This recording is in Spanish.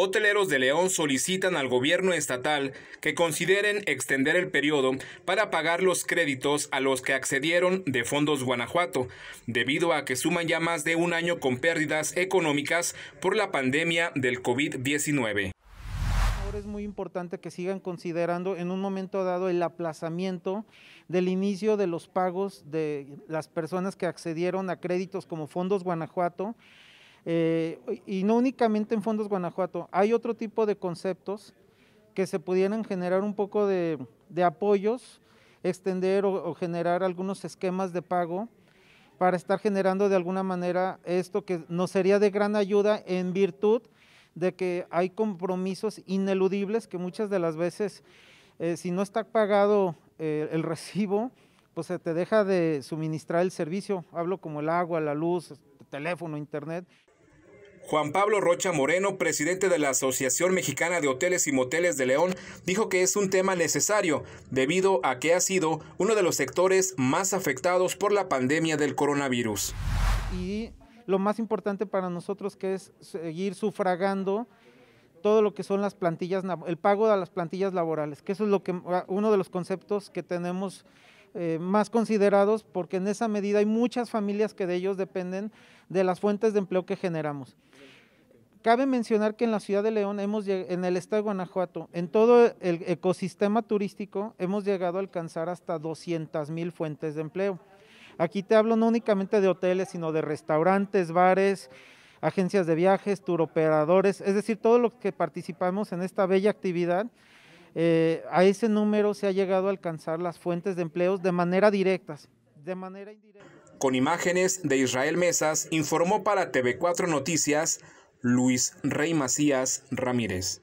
hoteleros de León solicitan al gobierno estatal que consideren extender el periodo para pagar los créditos a los que accedieron de fondos Guanajuato, debido a que suman ya más de un año con pérdidas económicas por la pandemia del COVID-19. Ahora es muy importante que sigan considerando en un momento dado el aplazamiento del inicio de los pagos de las personas que accedieron a créditos como Fondos Guanajuato eh, y no únicamente en fondos Guanajuato, hay otro tipo de conceptos que se pudieran generar un poco de, apoyos, extender o, generar algunos esquemas de pago para estar generando de alguna manera esto que nos sería de gran ayuda en virtud de que hay compromisos ineludibles que muchas de las veces, eh, si no está pagado eh, el recibo, pues se te deja de suministrar el servicio. Hablo como el agua, la luz, teléfono, internet. Juan Pablo Rocha Moreno, presidente de la Asociación Mexicana de Hoteles y Moteles de León, dijo que es un tema necesario debido a que ha sido uno de los sectores más afectados por la pandemia del coronavirus. Y lo más importante para nosotros que es seguir sufragando todo lo que son las plantillas, el pago de las plantillas laborales, que eso es lo que ah, uno de los conceptos que tenemos eh, más considerados, porque en esa medida hay muchas familias que de ellos dependen de las fuentes de empleo que generamos. Cabe mencionar que en la ciudad de León, hemos, en el estado de Guanajuato, en todo el ecosistema turístico, hemos llegado a alcanzar hasta 200 mil fuentes de empleo. Aquí te hablo no únicamente de hoteles, sino de restaurantes, bares, agencias de viajes, turoperadores, es decir, todos los que participamos en esta bella actividad. Eh, a ese número se ha llegado a alcanzar las fuentes de empleos de manera directa. De manera indirecta. Con imágenes de Israel Mesas, informó para TV4 Noticias Luis Rey Macías Ramírez.